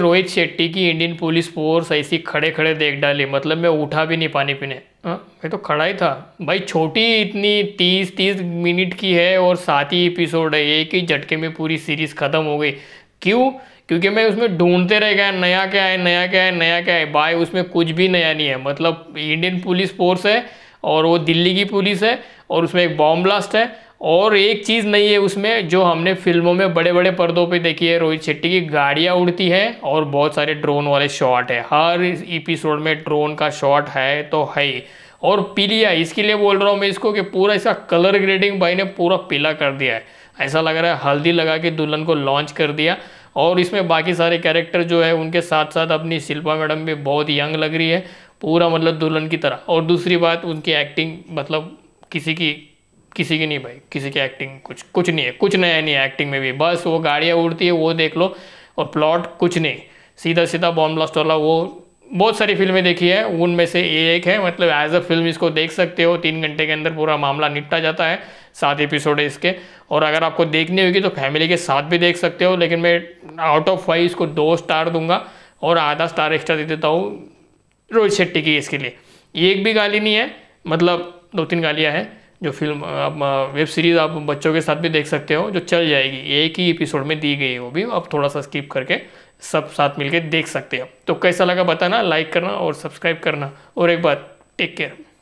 रोहित शेट्टी की Indian police force ऐसी खड़े खड़े देख डाली मतलब मैं उठा भी नहीं पानी पीने हाँ मैं तो खड़ा ही था भाई छोटी इतनी तीस तीस मिनट की है और सात ही एपिसोड है एक ही झटके में पूरी सीरीज़ ख़त्म हो गई क्यों क्योंकि मैं उसमें ढूंढते रह गया नया क्या है नया क्या है नया क्या है भाई उसमें कुछ भी नया नहीं है मतलब इंडियन पुलिस फोर्स है और वो दिल्ली की पुलिस है और उसमें एक बॉम्ब ब्लास्ट है और एक चीज़ नहीं है उसमें जो हमने फिल्मों में बड़े बड़े पर्दों पे देखी है रोहित शेट्टी की गाड़ियाँ उड़ती है और बहुत सारे ड्रोन वाले शॉट है हर एपिसोड में ड्रोन का शॉट है तो है और पीलिया इसके लिए बोल रहा हूँ मैं इसको कि पूरा इसका कलर ग्रेडिंग भाई ने पूरा पीला कर दिया है ऐसा लग रहा है हल्दी लगा के दुल्हन को लॉन्च कर दिया और इसमें बाकी सारे कैरेक्टर जो है उनके साथ साथ अपनी शिल्पा मैडम भी बहुत यंग लग रही है पूरा मतलब दुल्हन की तरह और दूसरी बात उनकी एक्टिंग मतलब किसी की किसी की नहीं भाई किसी की एक्टिंग कुछ कुछ नहीं है कुछ नया नहीं है एक्टिंग में भी बस वो गाड़ियाँ उड़ती है वो देख लो और प्लॉट कुछ नहीं सीधा सीधा बॉम ब्लास्ट वाला वो बहुत सारी फिल्में देखी है उनमें से ये एक है मतलब एज अ फिल्म इसको देख सकते हो तीन घंटे के अंदर पूरा मामला निपटा जाता है सात एपिसोड है इसके और अगर आपको देखनी होगी तो फैमिली के साथ भी देख सकते हो लेकिन मैं आउट ऑफ फाइव इसको दो स्टार दूंगा और आधा स्टार एक्स्ट्रा दे देता हूँ रोहित शेट्टी की इसके लिए एक भी गाली नहीं है मतलब दो तीन गालियाँ हैं जो फिल्म आप वेब सीरीज़ आप बच्चों के साथ भी देख सकते हो जो चल जाएगी एक ही एपिसोड में दी गई वो भी आप थोड़ा सा स्किप करके सब साथ मिलके देख सकते हो तो कैसा लगा बताना लाइक करना और सब्सक्राइब करना और एक बार टेक केयर